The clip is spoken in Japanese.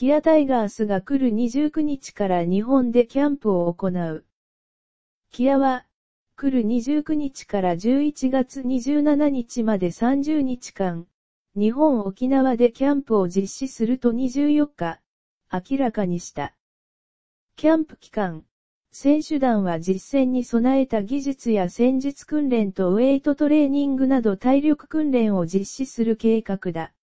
キアタイガースが来る29日から日本でキャンプを行う。キアは、来る29日から11月27日まで30日間、日本沖縄でキャンプを実施すると24日、明らかにした。キャンプ期間、選手団は実践に備えた技術や戦術訓練とウェイトトレーニングなど体力訓練を実施する計画だ。